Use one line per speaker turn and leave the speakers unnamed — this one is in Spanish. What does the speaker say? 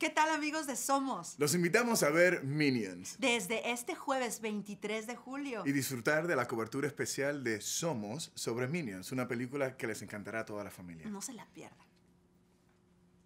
¿Qué tal amigos de Somos?
Los invitamos a ver Minions.
Desde este jueves 23 de julio. Y
disfrutar de la cobertura especial de Somos sobre Minions, una película que les encantará a toda la familia.
No se la pierdan.